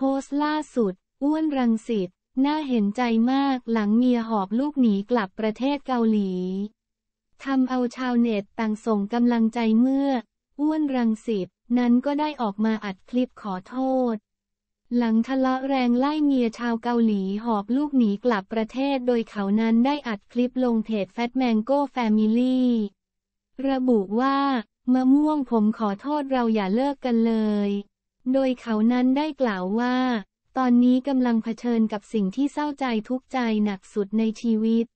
โพสต์ล่าสุด อ้วนรังสิตน่าเห็นใจมากหลังเมียหอบลูกหนีกลับประเทศเกาหลีทำเอาชาวเน็ตต่างส่งกำลังใจเมื่อ อ้วนรังสิตนั้นก็ได้ออกมาอัดคลิปขอโทษ หลังทะเลาะแรงไล่เมียชาวเกาหลีหอบลูกหนีกลับประเทศโดยเขานั้นได้อัดคลิปลงเพจแฟตแมงโก้แฟมิลี่ระบุว่า มะม่วงผมขอโทษเราอย่าเลิกกันเลยโดยเขานั้นได้กล่าวว่า ตอนนี้กำลังเผชิญกับสิ่งที่เศร้าใจทุกใจหนักสุดในชีวิต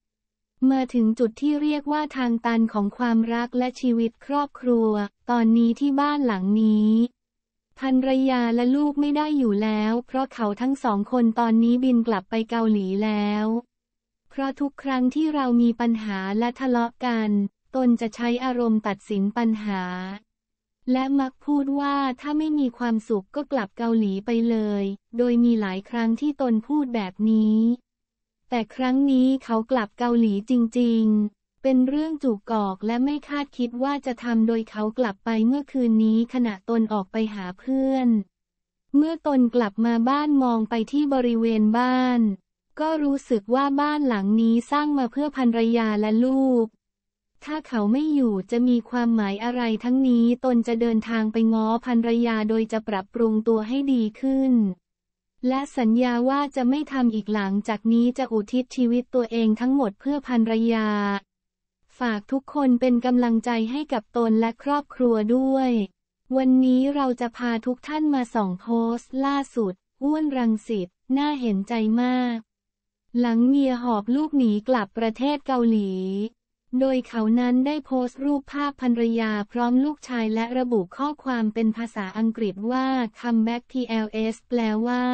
มาถึงจุดที่เรียกว่าทางตันของความรักและชีวิตครอบครัว ตอนนี้ที่บ้านหลังนี้ ภรรยาและลูกไม่ได้อยู่แล้ว เพราะเขาทั้งสองคนตอนนี้บินกลับไปเกาหลีแล้ว เพราะทุกครั้งที่เรามีปัญหาและทะเลาะกัน ตนจะใช้อารมณ์ตัดสินปัญหาและมักพูดว่าถ้าไม่มีความสุขก็กลับเกาหลีไปเลย โดยมีหลายครั้งที่ตนพูดแบบนี้ แต่ครั้งนี้เขากลับเกาหลีจริงๆ เป็นเรื่องจูกกอกและไม่คาดคิดว่าจะทำโดยเขากลับไปเมื่อคืนนี้ขณะตนออกไปหาเพื่อน เมื่อตนกลับมาบ้านมองไปที่บริเวณบ้าน ก็รู้สึกว่าบ้านหลังนี้สร้างมาเพื่อภรรยาและลูกถ้าเขาไม่อยู่จะมีความหมายอะไรทั้งนี้ตนจะเดินทางไปง้อภรรยาโดยจะปรับปรุงตัวให้ดีขึ้น และสัญญาว่าจะไม่ทำอีกหลังจากนี้จะอุทิศชีวิตตัวเองทั้งหมดเพื่อภรรยา ฝากทุกคนเป็นกำลังใจให้กับตนและครอบครัวด้วย วันนี้เราจะพาทุกท่านมาส่องโพสต์ ล่าสุดอ้วนรังสิตน่าเห็นใจมาก หลังเมียหอบลูกหนีกลับประเทศเกาหลีโดยเขานั้นได้โพสต์รูปภาพภรรยาพร้อมลูกชายและระบุข้อความเป็นภาษาอังกฤษว่า Come back TLS แปลว่า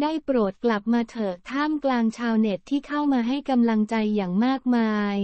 ได้โปรดกลับมาเถอะท่ามกลางชาวเน็ตที่เข้ามาให้กำลังใจอย่างมากมาย